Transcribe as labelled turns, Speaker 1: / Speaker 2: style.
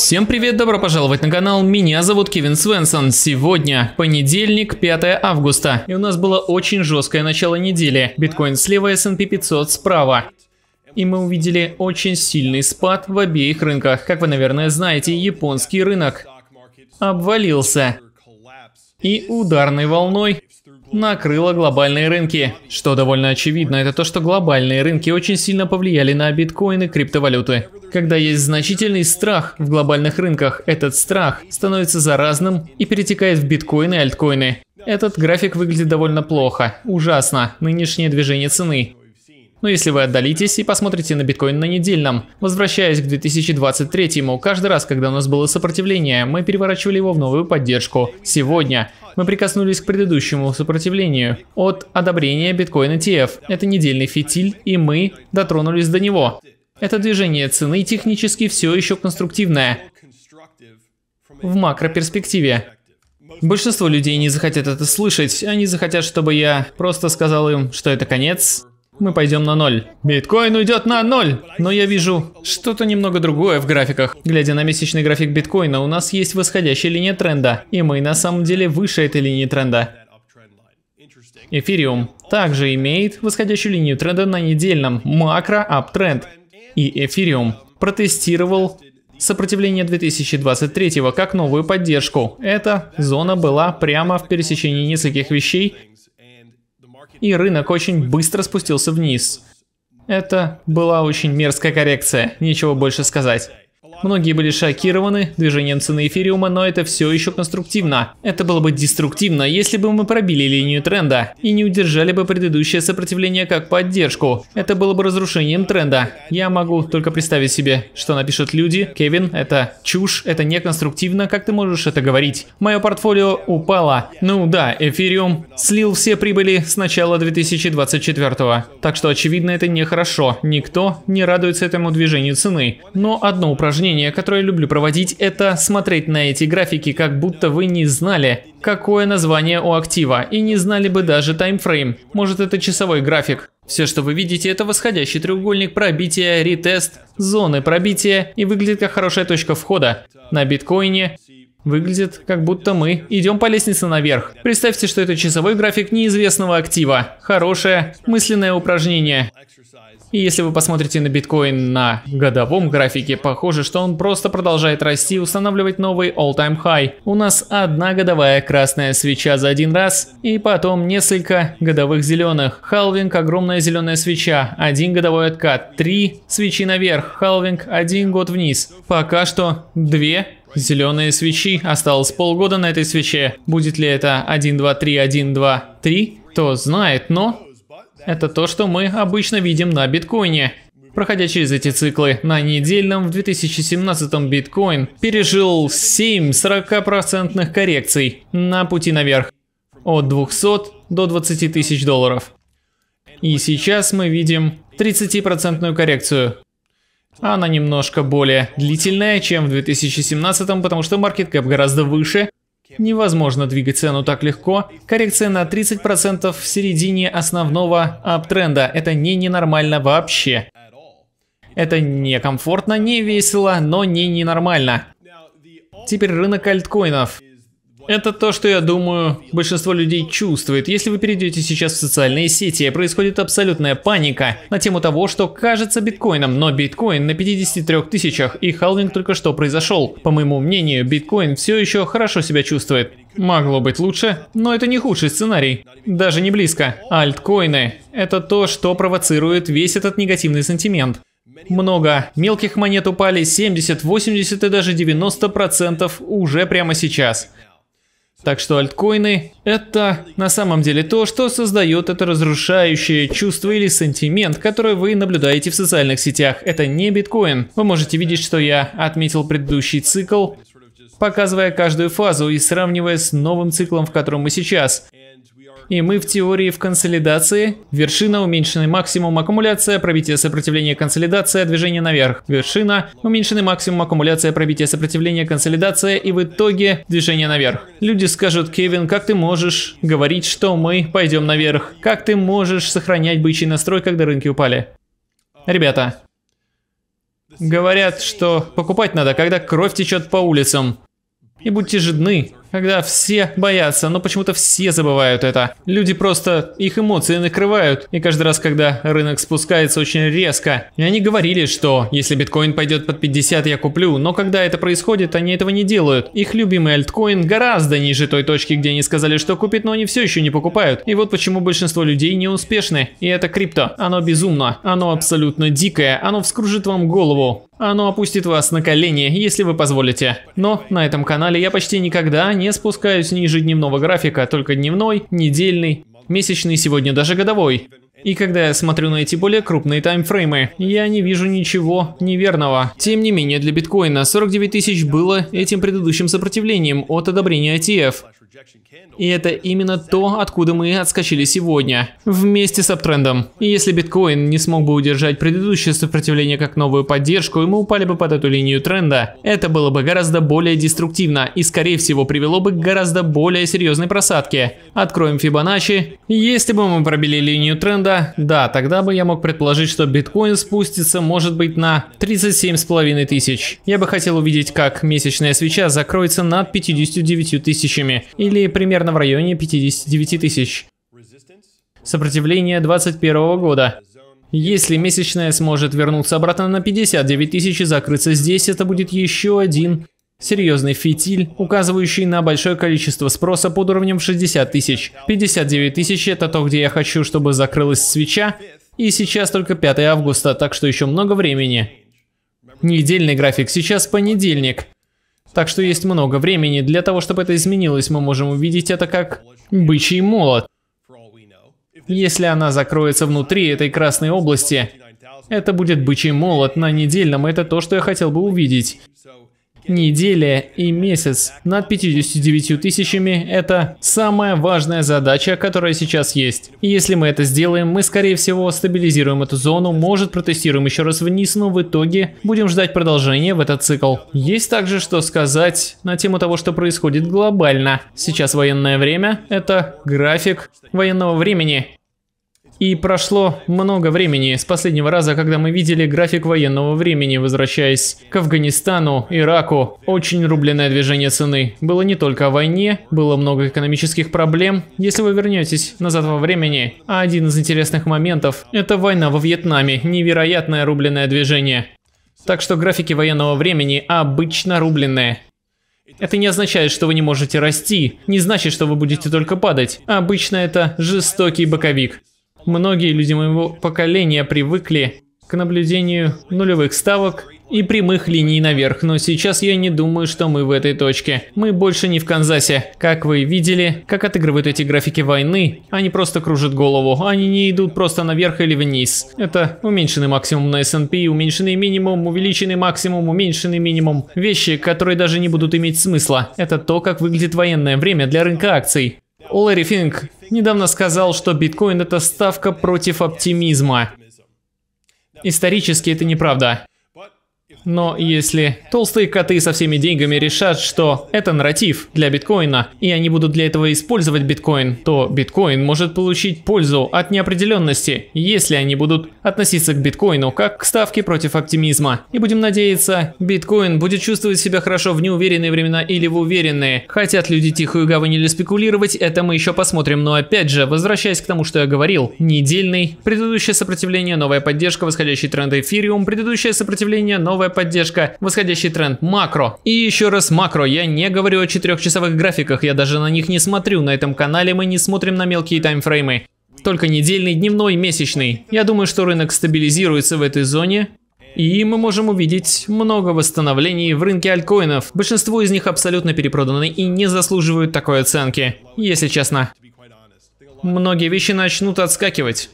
Speaker 1: Всем привет, добро пожаловать на канал, меня зовут Кевин Свенсон. Сегодня понедельник, 5 августа, и у нас было очень жесткое начало недели. Биткоин слева, S&P 500 справа и мы увидели очень сильный спад в обеих рынках. Как вы, наверное, знаете, японский рынок обвалился. И ударной волной накрыло глобальные рынки. Что довольно очевидно, это то, что глобальные рынки очень сильно повлияли на биткоины, и криптовалюты. Когда есть значительный страх в глобальных рынках, этот страх становится заразным и перетекает в биткоины и альткоины. Этот график выглядит довольно плохо, ужасно, нынешнее движение цены. Но ну, если вы отдалитесь и посмотрите на биткоин на недельном, возвращаясь к 2023-му, каждый раз, когда у нас было сопротивление, мы переворачивали его в новую поддержку. Сегодня мы прикоснулись к предыдущему сопротивлению от одобрения биткоина TF. Это недельный фитиль, и мы дотронулись до него. Это движение цены технически все еще конструктивное в макроперспективе. Большинство людей не захотят это слышать, они захотят, чтобы я просто сказал им, что это конец, мы пойдем на ноль. Биткоин уйдет на ноль, но я вижу что-то немного другое в графиках. Глядя на месячный график биткоина, у нас есть восходящая линия тренда, и мы на самом деле выше этой линии тренда. Эфириум также имеет восходящую линию тренда на недельном макро-аптренд. И эфириум протестировал сопротивление 2023 как новую поддержку. Эта зона была прямо в пересечении нескольких вещей, и рынок очень быстро спустился вниз. Это была очень мерзкая коррекция, нечего больше сказать. Многие были шокированы движением цены эфириума, но это все еще конструктивно. Это было бы деструктивно, если бы мы пробили линию тренда и не удержали бы предыдущее сопротивление как поддержку. Это было бы разрушением тренда. Я могу только представить себе, что напишут люди. Кевин, это чушь, это не конструктивно, как ты можешь это говорить? Мое портфолио упало. Ну да, эфириум слил все прибыли с начала 2024 -го. Так что очевидно это нехорошо. Никто не радуется этому движению цены. Но одно упражнение упражнение, которое люблю проводить, это смотреть на эти графики, как будто вы не знали, какое название у актива, и не знали бы даже таймфрейм. Может это часовой график. Все, что вы видите, это восходящий треугольник пробития, ретест, зоны пробития и выглядит как хорошая точка входа. На биткоине Выглядит, как будто мы идем по лестнице наверх. Представьте, что это часовой график неизвестного актива. Хорошее мысленное упражнение. И если вы посмотрите на биткоин на годовом графике, похоже, что он просто продолжает расти и устанавливать новый all-time high. У нас одна годовая красная свеча за один раз, и потом несколько годовых зеленых. Халвинг, огромная зеленая свеча, один годовой откат, три свечи наверх, халвинг, один год вниз. Пока что две Зеленые свечи. Осталось полгода на этой свече. Будет ли это 1, 2, 3, 1, 2, 3? Кто знает, но это то, что мы обычно видим на биткоине. Проходя через эти циклы, на недельном в 2017 биткоин пережил 7 40% коррекций на пути наверх от 200 до 20 тысяч долларов. И сейчас мы видим 30% коррекцию. Она немножко более длительная, чем в 2017, потому что маркет кэп гораздо выше, Невозможно двигать цену так легко. Коррекция на 30% в середине основного аптренда. Это не ненормально вообще. Это некомфортно, не весело, но не ненормально. Теперь рынок альткоинов. Это то, что, я думаю, большинство людей чувствует. Если вы перейдете сейчас в социальные сети, происходит абсолютная паника на тему того, что кажется биткоином, но биткоин на 53 тысячах и халвинг только что произошел. По моему мнению, биткоин все еще хорошо себя чувствует. Могло быть лучше, но это не худший сценарий. Даже не близко. Альткоины – это то, что провоцирует весь этот негативный сантимент. Много мелких монет упали 70, 80 и даже 90% уже прямо сейчас. Так что альткоины – это на самом деле то, что создает это разрушающее чувство или сантимент, которое вы наблюдаете в социальных сетях. Это не биткоин. Вы можете видеть, что я отметил предыдущий цикл, показывая каждую фазу и сравнивая с новым циклом, в котором мы сейчас. И мы в теории в консолидации. Вершина, уменьшенный максимум, аккумуляция, пробитие сопротивления, консолидация, движение наверх. Вершина, уменьшенный максимум, аккумуляция, пробитие сопротивления, консолидация и в итоге движение наверх. Люди скажут, Кевин, как ты можешь говорить, что мы пойдем наверх? Как ты можешь сохранять бычий настрой, когда рынки упали? Ребята, говорят, что покупать надо, когда кровь течет по улицам. И будьте жадны, когда все боятся, но почему-то все забывают это. Люди просто, их эмоции накрывают, и каждый раз, когда рынок спускается очень резко, и они говорили, что если биткоин пойдет под 50, я куплю, но когда это происходит, они этого не делают. Их любимый альткоин гораздо ниже той точки, где они сказали, что купит, но они все еще не покупают. И вот почему большинство людей не успешны. И это крипто. Оно безумно, оно абсолютно дикое, оно вскружит вам голову. Оно опустит вас на колени, если вы позволите. Но на этом канале я почти никогда не спускаюсь ниже дневного графика, а только дневной, недельный, месячный, сегодня даже годовой. И когда я смотрю на эти более крупные таймфреймы, я не вижу ничего неверного. Тем не менее, для биткоина 49 тысяч было этим предыдущим сопротивлением от одобрения ETF. И это именно то, откуда мы отскочили сегодня, вместе с аптрендом. И если биткоин не смог бы удержать предыдущее сопротивление как новую поддержку, и мы упали бы под эту линию тренда, это было бы гораздо более деструктивно и, скорее всего, привело бы к гораздо более серьезной просадке. Откроем Fibonacci. Если бы мы пробили линию тренда, секунда. Да, тогда бы я мог предположить, что биткоин спустится, может быть, на 37,5 тысяч. Я бы хотел увидеть, как месячная свеча закроется над 59 тысячами, или примерно в районе 59 тысяч. Сопротивление 2021 года. Если месячная сможет вернуться обратно на 59 тысяч и закрыться здесь, это будет еще один Серьезный фитиль, указывающий на большое количество спроса под уровнем 60 тысяч. 59 тысяч это то, где я хочу, чтобы закрылась свеча. И сейчас только 5 августа, так что еще много времени. Недельный график, сейчас понедельник. Так что есть много времени. Для того, чтобы это изменилось, мы можем увидеть это как бычий молот. Если она закроется внутри этой красной области, это будет бычий молот на недельном, это то, что я хотел бы увидеть неделя и месяц. Над 59 тысячами – это самая важная задача, которая сейчас есть. И если мы это сделаем, мы скорее всего стабилизируем эту зону, может протестируем еще раз вниз, но в итоге будем ждать продолжения в этот цикл. Есть также что сказать на тему того, что происходит глобально. Сейчас военное время – это график военного времени. И прошло много времени с последнего раза, когда мы видели график военного времени, возвращаясь к Афганистану, Ираку. Очень рубленное движение цены. Было не только о войне, было много экономических проблем. Если вы вернетесь назад во времени, а один из интересных моментов – это война во Вьетнаме, невероятное рубленное движение. Так что графики военного времени обычно рубленные. Это не означает, что вы не можете расти, не значит, что вы будете только падать. Обычно это жестокий боковик многие люди моего поколения привыкли к наблюдению нулевых ставок и прямых линий наверх, но сейчас я не думаю, что мы в этой точке. Мы больше не в Канзасе. Как вы видели, как отыгрывают эти графики войны, они просто кружат голову, они не идут просто наверх или вниз. Это уменьшенный максимум на S&P, уменьшенный минимум, увеличенный максимум, уменьшенный минимум. Вещи, которые даже не будут иметь смысла. Это то, как выглядит военное время для рынка акций. Лэри Финг недавно сказал, что биткоин это ставка против оптимизма. Исторически это неправда. Но если толстые коты со всеми деньгами решат, что это нарратив для биткоина, и они будут для этого использовать биткоин, то биткоин может получить пользу от неопределенности, если они будут относиться к биткоину как к ставке против оптимизма. И будем надеяться, биткоин будет чувствовать себя хорошо в неуверенные времена или в уверенные. Хотят люди тихую гавань или спекулировать, это мы еще посмотрим. Но опять же, возвращаясь к тому, что я говорил, недельный, предыдущее сопротивление, новая поддержка, восходящий тренд эфириум, предыдущее сопротивление, новая поддержка, восходящий тренд макро. И еще раз макро, я не говорю о четырехчасовых графиках, я даже на них не смотрю, на этом канале мы не смотрим на мелкие таймфреймы. Только недельный, дневной, месячный. Я думаю, что рынок стабилизируется в этой зоне, и мы можем увидеть много восстановлений в рынке альткоинов. Большинство из них абсолютно перепроданы и не заслуживают такой оценки, если честно. Многие вещи начнут отскакивать.